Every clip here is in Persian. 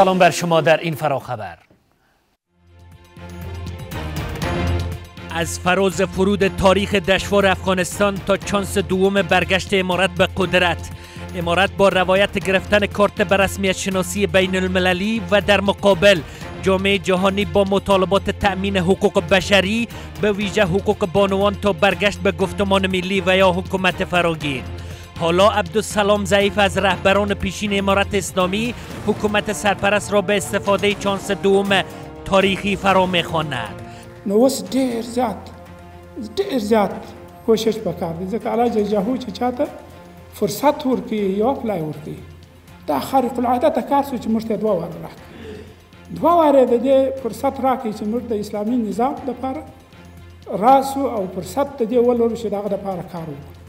سلام بر شما در این فراخبر از فراز فرود تاریخ دشوار افغانستان تا چانس دوم برگشت امارت به قدرت امارت با روایت گرفتن کارت به رسمیت شناسی بین المللی و در مقابل جامعه جهانی با مطالبات تأمین حقوق بشری به ویژه حقوق بانوان تا برگشت به گفتمان ملی و یا حکومت فراگیر حالا عبدالسلام ضعیف از رهبران پیشین امارت اسلامی حکومت سرپرست را به استفاده چانس دوم تاریخی فرا میخواند نوست دیر زیاد دیر زیات کوشش وکړ ځکه علاج جهو چه چاته فرصت ورکی یا پلای ورکی دا خارق العاده کار سو چې مرته دوه واره راک دوه وار ده ده فرصت که چه مرته اسلامی نظام لپاره راسو او فرصت ده ولو ولر شي دغه لپاره کار وکړي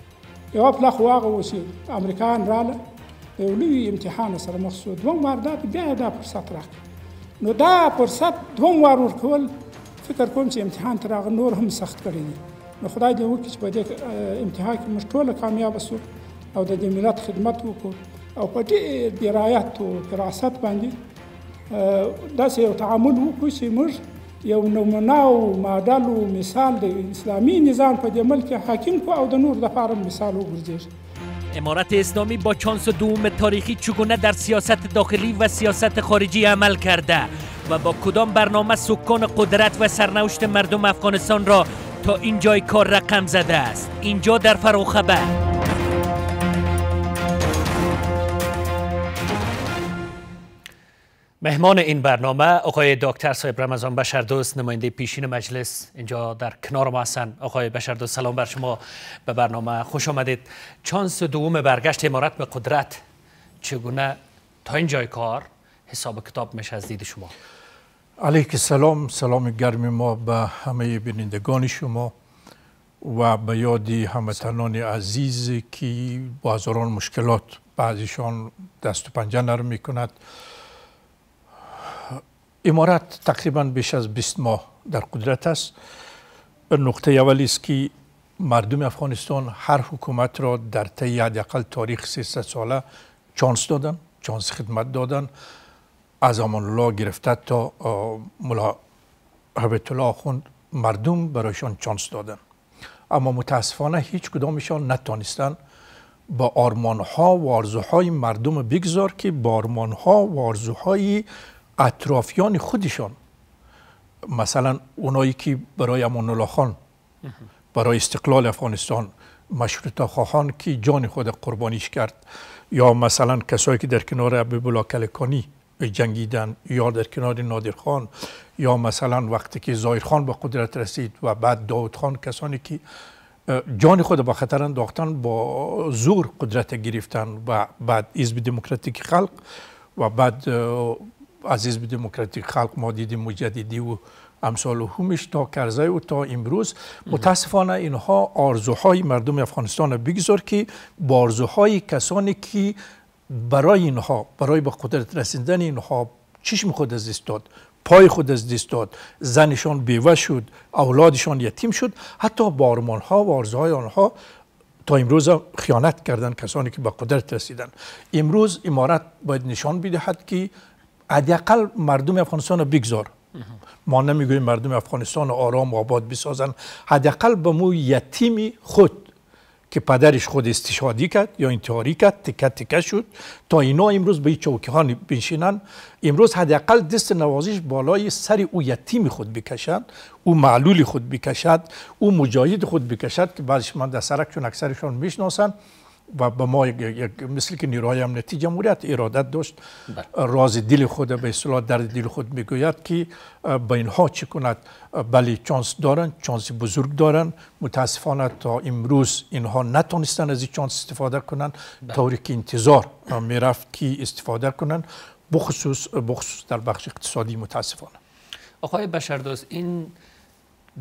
یو پله خو هغه اوسي امریکایان رااله د یو لوی امتحان سره مخ شو دوه وار دا بیا دا فرصت راکړ نو دا فرصت دوه وار ورکول فکر کوم چې امتحان تر هغه نور هم سخت کړی دی نو خدای دې وکړي چې په دې امتحان کې موږ ټوله کامیاب شو او د دې ملت خدمت وکړو او په دې درایت او فراست باندې داسې یو تعامل وکړو چې موږ یو نمونه معدل او مثال د اسلامی نظام په ملک حاکم کو او د نور د فارم مثال وګرځي امارت اسلامی با چانس دوم تاریخی چگونه در سیاست داخلی و سیاست خارجی عمل کرده و با کدام برنامه سکان قدرت و سرنوشت مردم افغانستان را تا این جای کار رقم زده است اینجا در فروخبر مهمان این برنامه آقای دکتر صاحب رمضان بشردوست نماینده پیشین مجلس اینجا در کنار ما هستن آقای بشردوست سلام بر شما به برنامه خوش آمدید چانس دوم برگشت امارت به قدرت چگونه تا این جای کار حساب کتاب میشه از دید شما علیک سلام سلام گرم ما به همه بینندگان شما و به یاد هموطنان عزیز که با هزاران مشکلات بعضیشان دست و پنجه نرم میکند امارت تقریبا بیش از 20 ماه در قدرت است نقطه اولی است که مردم افغانستان هر حکومت را در طی حداقل تاریخ 300 ساله چانس دادن چانس خدمت دادن از امان الله گرفته تا ملا حبیت الله مردم برایشان چانس دادن اما متاسفانه هیچ کدامشان نتانستن با آرمان ها و آرزوهای مردم بگذار که با آرمان ها و آرزوهای اطرافیان خودشان مثلا اونایی که برای امان خان برای استقلال افغانستان مشروط خواهان که جان خود قربانیش کرد یا مثلا کسایی که در کنار عبیبالله کلکانی جنگیدن یا در کنار نادر خان یا مثلا وقتی که زایر خان به قدرت رسید و بعد داود خان کسانی که جان خود به خطر انداختن با زور قدرت گرفتن و بعد حزب دموکراتیک خلق و بعد عزیز به دموکراتیک خلق ما دیدیم مجددی و امسال و همش تا کرزه و تا امروز متاسفانه اینها آرزوهای مردم افغانستان بگذار که با آرزوهای کسانی که برای اینها برای با قدرت رسیدن اینها چشم خود از دست داد پای خود از دست داد زنشان بیوه شد اولادشان یتیم شد حتی با و آرزوهای آنها تا امروز خیانت کردن کسانی که با قدرت رسیدن امروز امارت باید نشان بدهد که حداقل مردم افغانستان رو بگذار ما نمیگویم مردم افغانستان رو آرام و آباد بسازن حداقل به مو یتیم خود که پدرش خود استشهادی کرد یا انتحاری کرد تکه تکه شد تا اینا امروز به ها بنشینن امروز حداقل دست نوازش بالای سر او یتیم خود بکشد او معلول خود بکشد او مجاهد خود بکشد که بعضش من در سرک چون اکثرشان میشناسند و به ما یک مثل که نیروهای امنیتی جمهوریت ارادت داشت بله. راز دل خود به اصطلاح در دل خود میگوید که به اینها چه کند بلی چانس دارن چانس بزرگ دارن متاسفانه تا امروز اینها نتونستن از این چانس استفاده کنن بله. طوری که انتظار میرفت که استفاده کنن بخصوص بخصوص در بخش اقتصادی متاسفانه آقای بشردوز این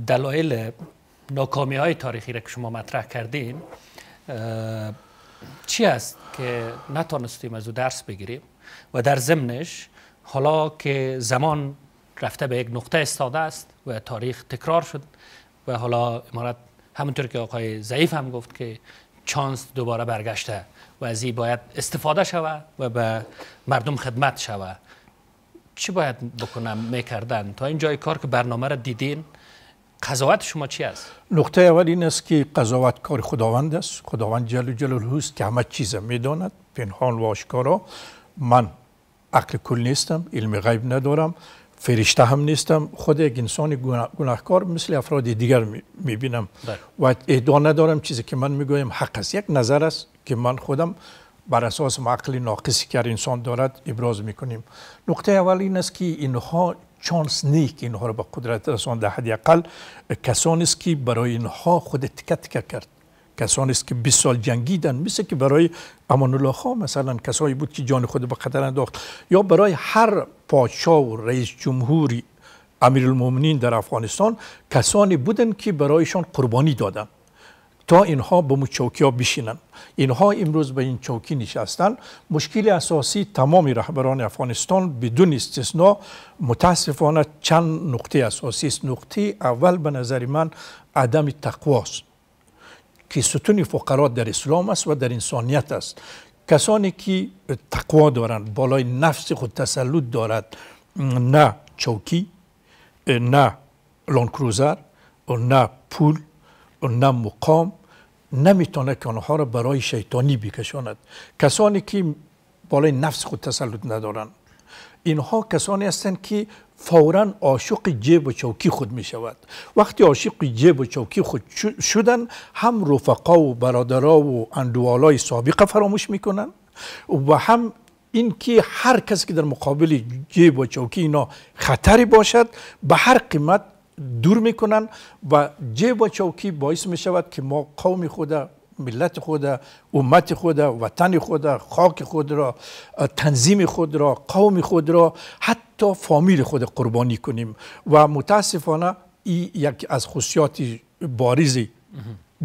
دلایل ناکامی های تاریخی را که شما مطرح کردین چی است که نتونستیم از او درس بگیریم و در ضمنش حالا که زمان رفته به یک نقطه استاده است و تاریخ تکرار شد و حالا امارت همونطور که آقای ضعیف هم گفت که چانس دوباره برگشته و از این باید استفاده شود و به مردم خدمت شود چی باید بکنم میکردن تا این جای کار که برنامه را دیدین قضاوت شما چی است نقطه اول این است که قضاوت کار خداوند است خداوند جل جلاله است که همه چیز میداند پنهان و آشکارا من عقل کل نیستم علم غیب ندارم فرشته هم نیستم خود یک انسان گناهکار مثل افراد دیگر میبینم بله. و ادعا ندارم چیزی که من میگویم حق است یک نظر است که من خودم بر اساس عقل ناقصی که انسان دارد ابراز میکنیم نقطه اول این است که اینها چانس نی که اینها رو به قدرت رساند حداقل کسانی است که برای اینها خود تکه تکه کرد کسانی است که 20 سال جنگیدن مثل که برای امان الله خان مثلا کسایی بود که جان خود به خطر انداخت یا برای هر پادشاه و رئیس جمهوری امیرالمومنین در افغانستان کسانی بودن که برایشان قربانی دادند تا اینها به مو چوکی ها بشینن اینها امروز به این چوکی نشستن مشکل اساسی تمام رهبران افغانستان بدون استثناء متاسفانه چند نقطه اساسی است نقطه اول به نظر من عدم است که ستون فقرات در اسلام است و در انسانیت است کسانی که تقوا دارند بالای نفس خود تسلط دارد نه چوکی نه لانکروزر نه پول نه مقام نمیتونه که آنها را برای شیطانی بکشاند کسانی که بالای نفس خود تسلط ندارن اینها کسانی هستند که فورا عاشق جیب و چوکی خود می شود وقتی عاشق جیب و چوکی خود شدن هم رفقا و برادرا و اندوالای سابقه فراموش میکنن و هم اینکه هر کسی که در مقابل جیب و چوکی اینا خطری باشد به هر قیمت دور میکنن و جیب و چوکی باعث میشود که ما قوم خود ملت خود امت خود وطن خود خاک خود را تنظیم خود را قوم خود را حتی فامیل خود قربانی کنیم و متاسفانه این یک از خصوصیات باریزی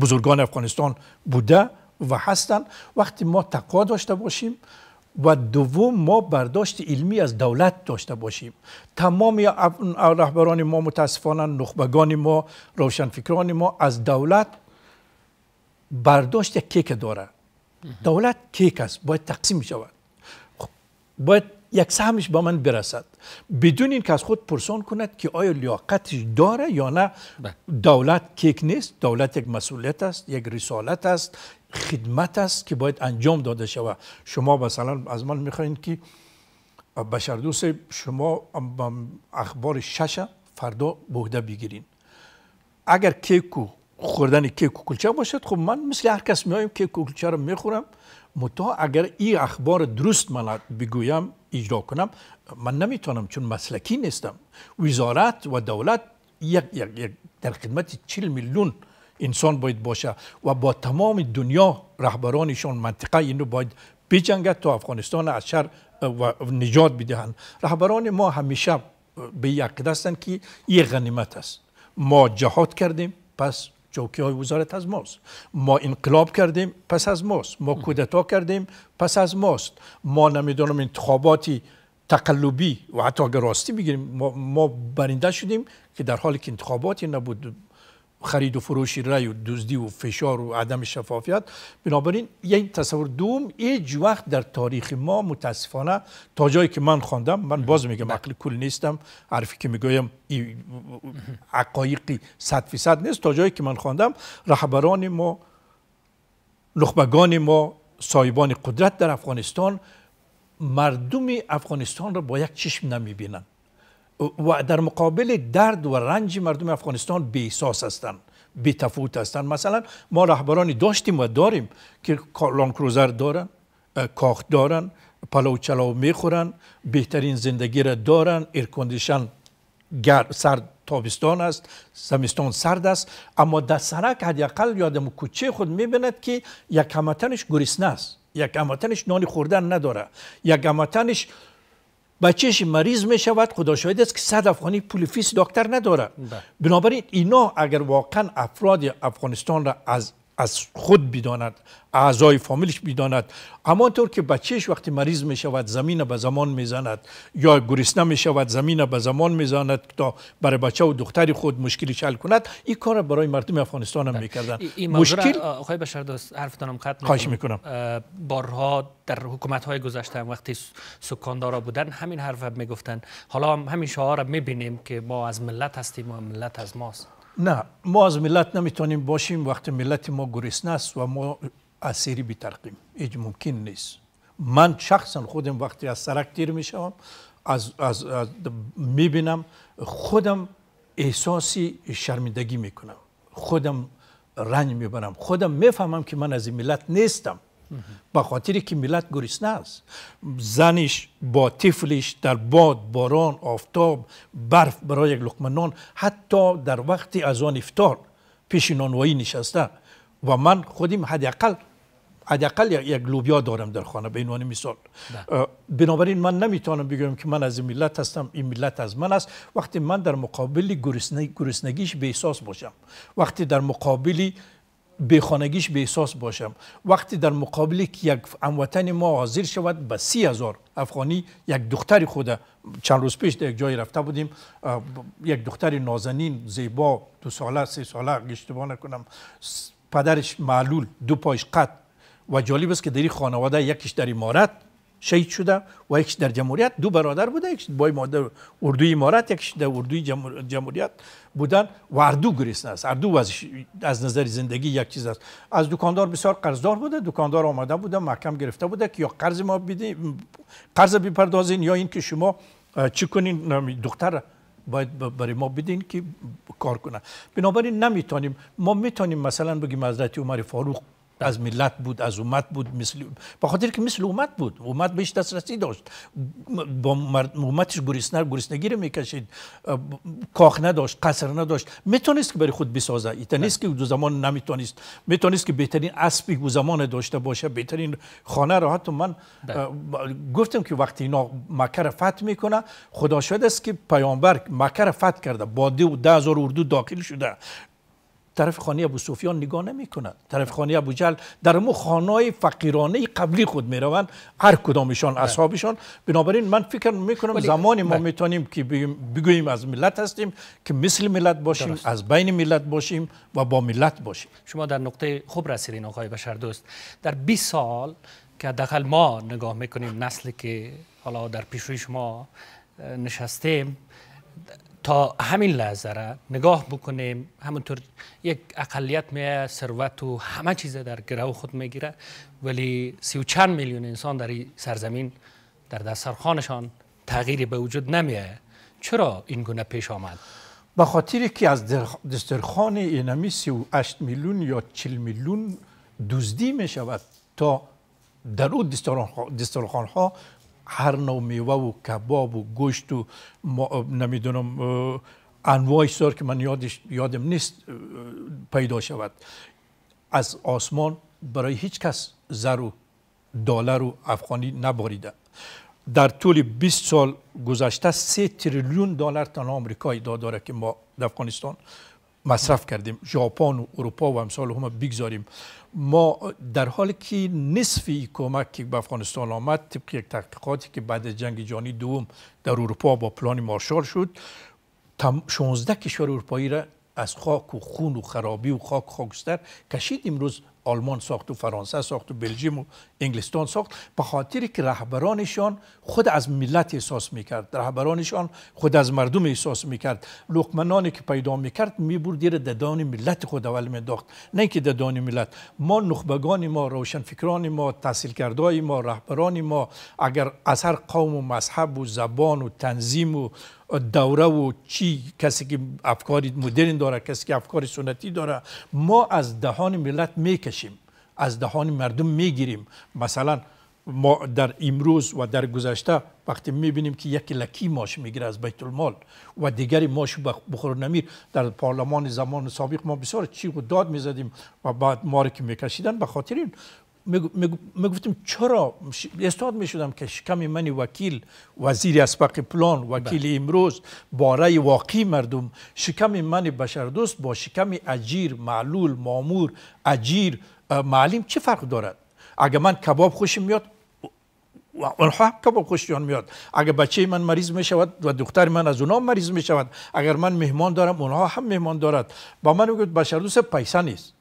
بزرگان افغانستان بوده و هستند وقتی ما تقوا داشته باشیم و دوم ما برداشت علمی از دولت داشته باشیم تمام رهبران ما متاسفانه نخبگان ما روشنفکران ما از دولت برداشت کیک داره دولت کیک است باید تقسیم شود خب، باید یک سهمش با من برسد بدون این که از خود پرسان کند که آیا لیاقتش داره یا نه بله. دولت کیک نیست دولت یک مسئولیت است یک رسالت است خدمت است که باید انجام داده شود شما مثلا از من میخواین که بشردوس شما اخبار شش فردا بهده بگیرین اگر کیکو خوردن کیک و کلچه باشد خب من مثل هر کس میایم کیک و کلچه رو میخورم متا اگر این اخبار درست من بگویم اجرا کنم من نمیتونم چون مسلکی نیستم وزارت و دولت یک, یک, یک در خدمت 40 میلیون انسان باید باشه و با تمام دنیا رهبرانشون منطقه اینو باید بجنگد تا افغانستان از شر و نجات بدهند رهبران ما همیشه به یک هستند که یه غنیمت است ما جهاد کردیم پس چوکی های وزارت از ماست ما انقلاب کردیم پس از ماست ما کودتا کردیم پس از ماست ما نمیدونم انتخاباتی تقلبی و حتی اگر راستی بگیریم ما, ما برنده شدیم که در حالی که انتخاباتی نبود خرید و فروشی رای و دزدی و فشار و عدم شفافیت بنابراین یه تصور دوم هیچ وقت در تاریخ ما متاسفانه تا جایی که من خواندم من باز میگم عقل کل نیستم عرفی که میگویم عقایقی صد فیصد نیست تا جایی که من خواندم رهبران ما نخبگان ما صاحبان قدرت در افغانستان مردم افغانستان را با یک چشم نمیبینند و در مقابل درد و رنج مردم افغانستان بی احساس هستند بی تفاوت هستند مثلا ما رهبرانی داشتیم و داریم که لانکروزر دارن کاخ دارن پلو چلو میخورن بهترین زندگی را دارن گر سرد تابستان است زمستان سرد است اما در سرک حداقل یادم کوچه خود میبیند که یک هموطنش گرسنه است یک هموطنش نانی خوردن نداره یک هموطنش بچهش مریض می شود خدا شاید است که صد افغانی پول فیس دکتر نداره بله. بنابراین اینا اگر واقعا افراد افغانستان را از از خود بیداند اعضای فامیلش بیداند طور که بچهش وقتی مریض می شود زمین به زمان می یا گرسنه می شود زمین به زمان می تا برای بچه و دختری خود مشکلی حل کند این کار برای مردم افغانستان هم بله. میکردن مشکل آقای بشردوست دوست حرفتانم قطع خواهش میکنم بارها در حکومت های گذشته وقتی سکاندارا بودن همین حرف میگفتن حالا همین شعار میبینیم که ما از ملت هستیم و ملت از ماست نه ما از ملت نمیتونیم باشیم وقتی ملت ما گرسنه است و ما از بیترقیم بترقیم هیچ ممکن نیست من شخصا خودم وقتی از سرک تیر میشوم از, از, از میبینم خودم احساسی شرمندگی میکنم خودم رنج میبرم خودم میفهمم که من از این ملت نیستم به خاطری که ملت گریس است زنش با تفلش در باد باران آفتاب برف برای یک حتی در وقت از آن افتار پیش نانوایی نشسته و من خودم حداقل حداقل یک لوبیا دارم در خانه به عنوان مثال بله. بنابراین من نمیتونم بگم که من از این ملت هستم این ملت از من است وقتی من در مقابل گرسنگیش به احساس باشم وقتی در مقابلی خانگیش به احساس باشم وقتی در مقابل یک هموطن ما حاضر شود به سی هزار افغانی یک دختر خود چند روز پیش در یک جای رفته بودیم یک دختر نازنین زیبا دو ساله سه ساله اشتباه نکنم پدرش معلول دو پایش قط و جالب است که در خانواده یکیش در امارت شهید شده و یکش در جمهوریت دو برادر بوده یکش با مادر اردوی امارت یکش در اردوی جمهوریت بودن و اردو است اردو از, نظر زندگی یک چیز است از دکاندار بسیار قرضدار بوده دکاندار آمده بوده محکم گرفته بوده که یا قرض ما بده قرض بپردازین یا اینکه شما چی کنین دختر باید برای ما بدین که کار کنن بنابراین نمیتونیم ما میتونیم مثلا بگیم حضرت عمر فاروق از ملت بود از اومد بود مثل با خاطر که مثل اومد بود اومد بهش دسترسی داشت با امتش گریسنر گریسنگی رو میکشید کاخ نداشت قصر نداشت میتونست که برای خود بسازه ایتنیست نیست که دو زمان نمیتونست میتونست که بهترین اسبی و زمان داشته باشه بهترین خانه راحت حتی من بله. گفتم که وقتی اینا مکر فت میکنه خدا شده است که پیامبر مکر فت کرده با و ده هزار اردو داخل شده طرف خانه ابو سفیان نگاه نمی کند طرف خانه ابو جل در مو خانه فقیرانه قبلی خود می روند هر کدامشان بله. اصحابشان بنابراین من فکر می زمانی زمان ما بله. میتونیم که بگوییم از ملت هستیم که مثل ملت باشیم از بین ملت باشیم و با ملت باشیم شما در نقطه خوب رسیدین آقای بشر دوست در 20 سال که داخل ما نگاه میکنیم نسلی که حالا در پیشوی شما نشستیم تا همین لحظه را نگاه بکنیم همونطور یک اقلیت می ثروت و همه چیز در گرو خود میگیره ولی سی و چند میلیون انسان در این سرزمین در دسترخانشان تغییری به وجود نمیه چرا این گونه پیش آمد به خاطر که از دسترخان اینمی اشت میلیون یا چل میلیون دوزدی می شود تا در او ها هر نوع میوه و کباب و گوشت و نمیدونم انواع سر که من یادش یادم نیست پیدا شود از آسمان برای هیچ کس زر و دلار و افغانی نباریده در طول 20 سال گذشته 3 تریلیون دلار تنها آمریکایی داد داره که ما در افغانستان مصرف کردیم ژاپن و اروپا و امثال هم بگذاریم ما در حالی که نصف کمک که به افغانستان آمد طبق یک تحقیقاتی که بعد از جنگ جهانی دوم در اروپا با پلان مارشال شد 16 کشور اروپایی را از خاک و خون و خرابی و خاک خاکستر کشید امروز آلمان ساخت و فرانسه ساخت و بلژیم و انگلستان ساخت به خاطر که رهبرانشان خود از ملت احساس میکرد رهبرانشان خود از مردم احساس میکرد لقمنانی که پیدا میکرد میبرد دیر ددان ملت خود اول میداخت نه اینکه ددان ملت ما نخبگان ما روشنفکران ما کردهای ما رهبران ما اگر از هر قوم و مذهب و زبان و تنظیم و دوره و چی کسی که افکار مدرن داره کسی که افکار سنتی داره ما از دهان ملت میکشیم از دهان مردم میگیریم مثلا ما در امروز و در گذشته وقتی میبینیم که یک لکی ماش میگیره از بیت المال و دیگری ماش بخور نمیر در پارلمان زمان سابق ما بسیار چی و داد میزدیم و بعد ما که میکشیدن به خاطر می گفتیم چرا استاد شدم که شکم منی وکیل وزیر اسبق پلان وکیل بله. امروز بارای واقعی مردم شکم منی بشردوست با شکم اجیر معلول مامور اجیر معلم چه فرق دارد اگر من کباب خوشی میاد اونها هم کباب خوشیان میاد اگر بچه من مریض می شود و دختر من از اونها مریض می شود اگر من مهمان دارم اونها هم مهمان دارد با من گفت بشردوست پیسه نیست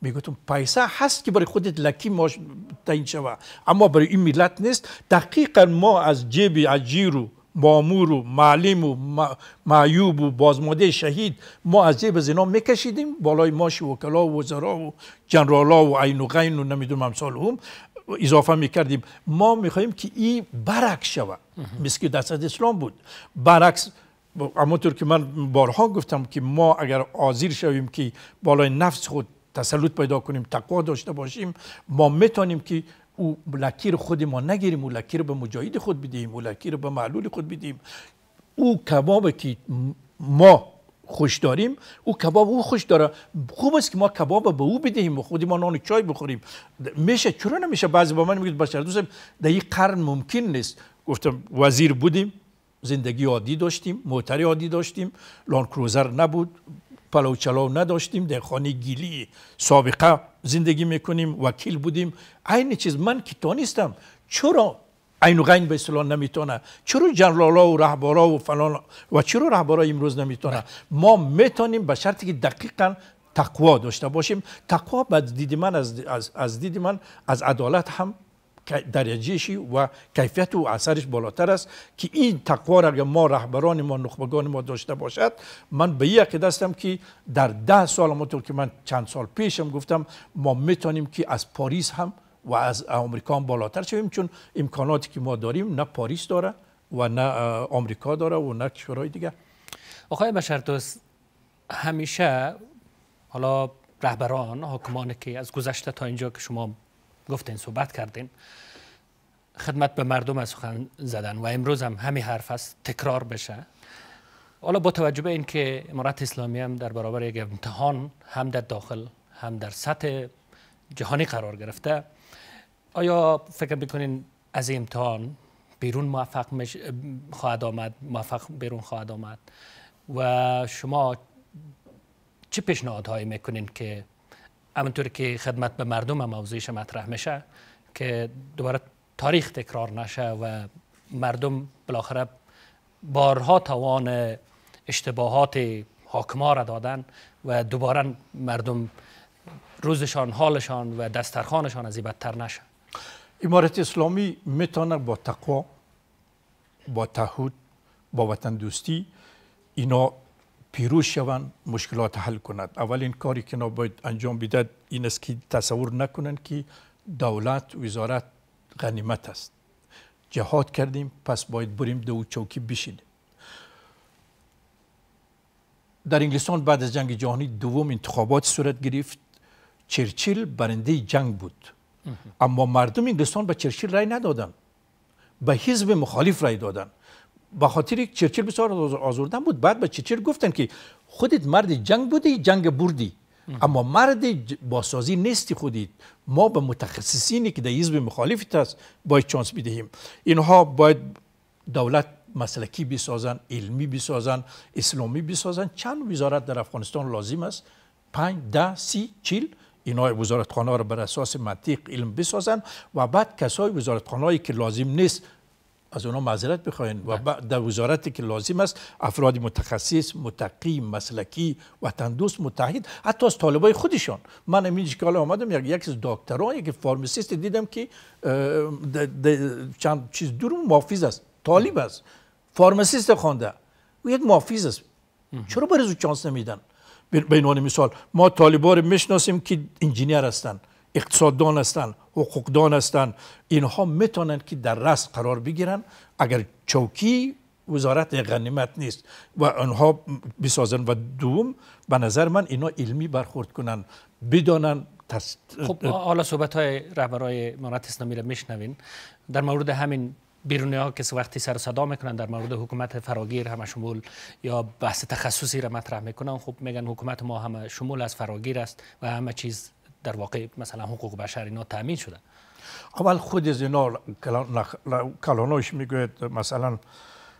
میگوتم پیسه هست که برای خودت لکی ماش تعیین شوه اما برای این ملت نیست دقیقا ما از جیب عجیر و مامور و معلم و معیوب و بازماده شهید ما از جیب زنا میکشیدیم بالای ماش وکلا و وزرا و جنرالا و عین و غین و نمیدونم امثال هم اضافه میکردیم ما میخواهیم که این برک شوه مثل که دست اسلام بود برعکس طور که من بارها گفتم که ما اگر آزیر شویم که بالای نفس خود تسلط پیدا کنیم تقوا داشته باشیم ما میتونیم که او لکیر خود ما نگیریم او لکیر به مجاهد خود بدیم او لکیر به معلول خود بدیم او کباب که ما خوش داریم او کباب او خوش داره خوب است که ما کباب به او بدهیم و خودی ما نان چای بخوریم میشه چرا نمیشه بعضی با من میگید بشر دوستم در این قرن ممکن نیست گفتم وزیر بودیم زندگی عادی داشتیم موتر عادی داشتیم لانکروزر نبود پلو چلو نداشتیم در خانه گیلی سابقه زندگی میکنیم وکیل بودیم عین چیز من که نیستم چرا عین غین به اصطلاح نمیتونه چرا جنرالا و رهبارا و فلان و چرا رهبارا امروز نمیتونه ما میتونیم به شرطی که دقیقا تقوا داشته باشیم تقوا به دید من از, از, از دید من از عدالت هم دریجیشی و کیفیت و اثرش بالاتر است که این تقوار اگر ما رهبران ما نخبگان ما داشته باشد من به یک عقیده که در ده سال همونطور که من چند سال پیشم گفتم ما میتونیم که از پاریس هم و از آمریکا هم بالاتر شویم چون امکاناتی که ما داریم نه پاریس داره و نه آمریکا داره و نه کشورهای دیگر آقای دوست همیشه حالا رهبران حکمان که از گذشته تا اینجا که شما گفتین صحبت کردین خدمت به مردم از سخن زدن و امروز هم همین حرف است تکرار بشه حالا با توجه به اینکه امارت اسلامی هم در برابر یک امتحان هم در داخل هم در سطح جهانی قرار گرفته آیا فکر میکنین از امتحان بیرون موفق خواهد آمد موفق بیرون خواهد آمد و شما چه پیشنهادهایی میکنین که همونطور که خدمت به مردم هم موضوعش مطرح میشه که دوباره تاریخ تکرار نشه و مردم بالاخره بارها توان اشتباهات حاکما را دادن و دوباره مردم روزشان حالشان و دسترخانشان از بدتر نشه امارت اسلامی میتونه با تقوا با تهود با وطن دوستی اینا پیروز شوند مشکلات حل کنند اولین کاری که باید انجام بیدد این است که تصور نکنند که دولت وزارت غنیمت است جهاد کردیم پس باید بریم دو چوکی بشینیم در انگلستان بعد از جنگ جهانی دوم انتخابات صورت گرفت چرچیل برنده جنگ بود اما مردم انگلستان به چرچیل رای ندادند به حزب مخالف رای دادند با خاطر چرچل بسیار آزردن بود بعد به چرچل گفتن که خودت مرد جنگ بودی جنگ بردی اما مرد باسازی نیستی خودید ما به متخصصینی که در حزب مخالفت است باید چانس بدهیم اینها باید دولت مسلکی بسازن علمی بسازن اسلامی بسازن چند وزارت در افغانستان لازم است پنج ده سی چیل اینا وزارتخانه را بر اساس منطق علم بسازن و بعد کسای وزارتخانه که لازم نیست از اونا معذرت بخواین و بله. در وزارتی که لازم است افراد متخصص متقی مسلکی وطن دوست متحد حتی از طالبای خودشان من امین که آمدم یک یک از دکتران یک فارمسیست دیدم که چند چیز دور محافظ است طالب است فارمسیست خوانده او یک محافظ است چرا برای چانس نمیدن به عنوان مثال ما طالبار میشناسیم که انجینیر هستند اقتصاددان هستند حقوقدان هستند اینها میتونند که در رست قرار بگیرن اگر چوکی وزارت غنیمت نیست و آنها بسازن و دوم به نظر من اینا علمی برخورد کنند بدانن خب حالا صحبت های رهبرای امارت اسلامی را میشنوین در مورد همین بیرونی ها که وقتی سر صدا میکنن در مورد حکومت فراگیر همه یا بحث تخصصی را مطرح میکنن خب میگن حکومت ما همه شمول از فراگیر است و همه چیز در واقع مثلا حقوق بشر اینا تامین شده اول خود از اینا کلانوش میگوید مثلا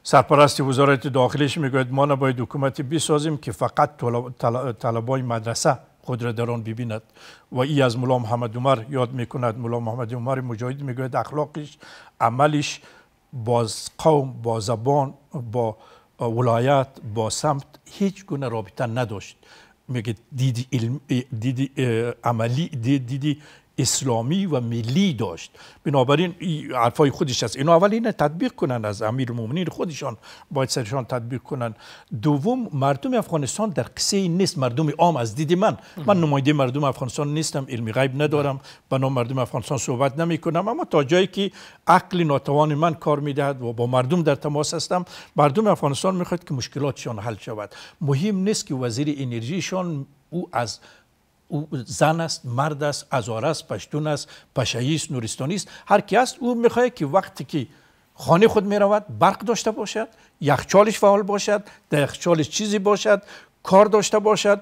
سرپرست وزارت داخلیش میگوید ما نباید حکومتی بسازیم که فقط طلبای مدرسه خود را در آن ببیند و ای از مولا محمد عمر یاد میکند مولا محمد عمر مجاهد میگوید اخلاقش عملش با قوم با زبان با ولایت با سمت هیچ گونه رابطه نداشت Didi, il, Didi, euh, Amali, Didi, اسلامی و ملی داشت بنابراین حرفای خودش است اینا اول اینه تطبیق کنن از امیر مومنین خودشان باید سرشان تطبیق کنن دوم مردم افغانستان در قصه نیست مردم عام از دید من من نماینده مردم افغانستان نیستم علم غیب ندارم به نام مردم افغانستان صحبت نمی کنم اما تا جایی که عقل ناتوان من کار میدهد و با مردم در تماس هستم مردم افغانستان میخواد که مشکلاتشان حل شود مهم نیست که وزیر انرژیشان او از او زن است مرد است ازار است پشتون است پشایی است نورستانی است هر کی است او میخواد که وقتی که خانه خود میرود برق داشته باشد یخچالش فعال باشد در یخچالش چیزی باشد کار داشته باشد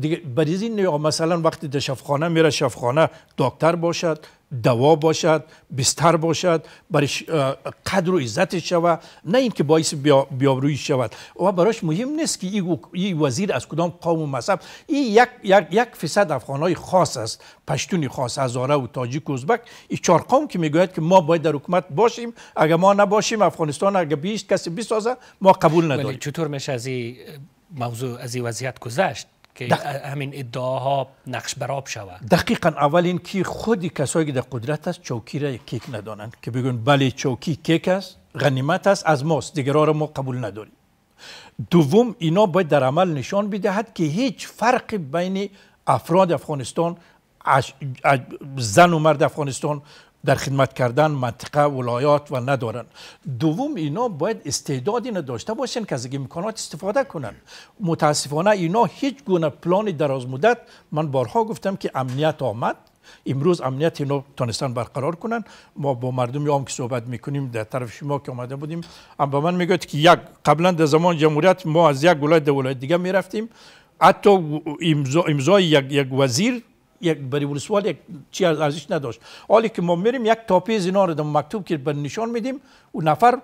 دیگه بریزی مثلا وقتی در شفخانه میره شفخانه دکتر باشد دوا باشد بستر باشد برای قدر و عزتش شود نه اینکه باعث بیابرویی شود و براش مهم نیست که این وزیر از کدام قوم و مذهب این یک, یک, یک فیصد افغانای خاص است پشتونی خاص هزاره و تاجیک و ازبک این چهار قوم که میگوید که ما باید در حکومت باشیم اگر ما نباشیم افغانستان اگر بیش کسی بسازه ما قبول نداریم چطور میشه از این موضوع از این وضعیت گذشت که همین ادعاها نقش براب شود دقیقا اول این که خودی کسایی که در قدرت است چوکی را کیک ندانند که بگن بله چوکی کیک است غنیمت است از ماست دیگرها را ما قبول نداریم دوم اینا باید در عمل نشان بدهد که هیچ فرقی بین افراد افغانستان زن و مرد افغانستان در خدمت کردن منطقه ولایات و ندارن دوم اینا باید استعدادی نداشته باشن که از امکانات استفاده کنن متاسفانه اینا هیچ گونه پلان دراز مدت من بارها گفتم که امنیت آمد امروز امنیت اینا تانستان برقرار کنن ما با مردم عام که صحبت میکنیم در طرف شما که آمده بودیم اما من میگوید که یک قبلا در زمان جمهوریت ما از یک ولایت دیگه میرفتیم حتی امضای یک وزیر یک بری ولسوال یک چی ارزش نداشت حالی که ما میریم یک از اینا رو مکتوب که بر نشان میدیم او نفر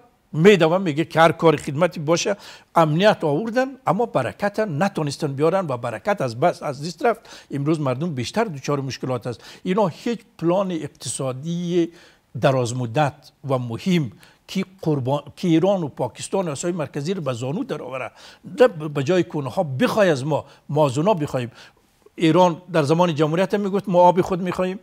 و میگه که هر کار خدمتی باشه امنیت آوردن اما برکت نتونستن بیارن و برکت از بس از دست رفت امروز مردم بیشتر دچار مشکلات است اینا هیچ پلان اقتصادی درازمدت و مهم که, قربان، که ایران و پاکستان و سای مرکزی رو به زانو در آوره به جای که ها بخوای از ما ما بخوایم ایران در زمان جمهوریت میگفت ما آب خود میخواهیم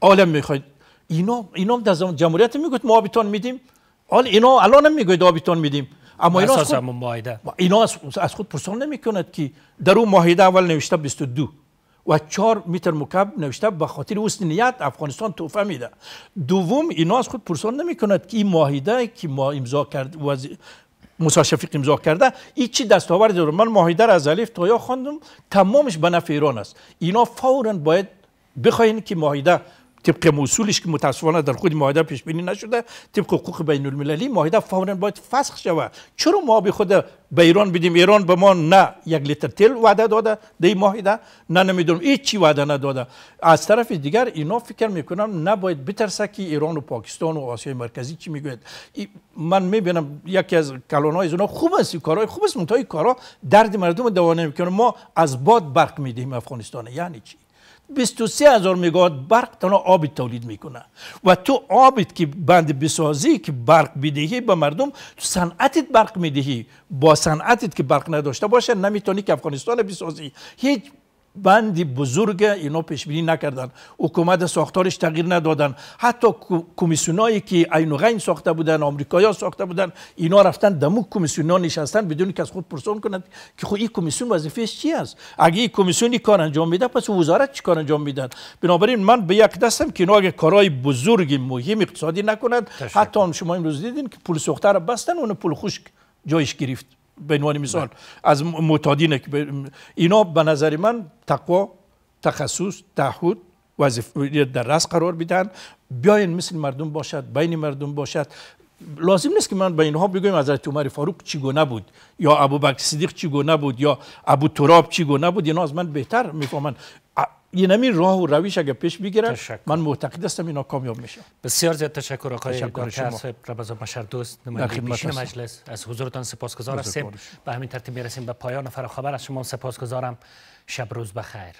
عالم میخواید اینا اینا در زمان جمهوریت میگفت ما میدیم حال اینا الان هم میگوید آبتون میدیم اما اینا از خود اینا از خود پرسان کند که در اون ماهده اول نوشته 22 و 4 متر مکعب نوشته به خاطر حسن نیت افغانستان توفه میده دوم اینا از خود پرسون نمی کند که این ماهیده که ما امضا کرد موسی شفیق امضا کرده این چی دستاورد دارم من ماهیده را از الف تا یا خواندم تمامش به نفع ایران است اینا فورا باید بخواین که ماهیده طبق موصولش که متاسفانه در خود معاهده پیش بینی نشده طبق حقوق بین المللی معاهده فورا باید فسخ شود چرا ما به خود به ایران بدیم ایران به ما نه یک لیتر تیل وعده داده دی معاهده نه نمیدونم هیچ چی وعده نداده از طرف دیگر اینا فکر میکنم نباید بترسه که ایران و پاکستان و آسیای مرکزی چی میگوید من میبینم یکی از کلونای زونا خوب است کارای خوب است کارا درد مردم دوانه میکنه ما از باد برق میدیم افغانستان یعنی چی 23 هزار مگاوات برق تنها آب تولید میکنه و تو آبیت که بند بسازی که برق بدهی به مردم تو صنعتت برق میدهی با صنعتت که برق نداشته باشه نمیتونی که افغانستان بسازی هیچ بندی بزرگ اینا پیش بینی نکردند حکومت ساختارش تغییر ندادند حتی کمیسیونایی که عین غین ساخته بودن آمریکایا ساخته بودن اینا رفتن دمو کمیسیونا نشستن بدون که از خود پرسون کنند که خب این کمیسیون وظیفهش چی است اگه این کمیسیون کار انجام میده پس وزارت چی کار انجام میدن بنابراین من به یک دستم که اینا اگه کارهای بزرگ مهم اقتصادی نکنند، حتی شما امروز دیدین که پول سوخته را بستن اون پول خشک جایش گرفت به عنوان مثال از معتادین اینا به نظر من تقوا تخصص تعهد وظیفه در رس قرار بدن بیاین مثل مردم باشد بین مردم باشد لازم نیست که من به اینها بگویم حضرت عمر فاروق چی گونه بود یا ابوبکر صدیق گونه بود یا ابو تراب چی گونه بود اینا از من بهتر میفهمند این همین راه و رویش اگه پیش بگیره من معتقد هستم اینا کامیاب میشه بسیار زیاد تشکر آقای دکتر صاحب ربزا مشر دوست مجلس از حضورتان سپاسگزار هستیم به همین ترتیب میرسیم به پایان فراخبر از شما سپاسگزارم شب روز بخیر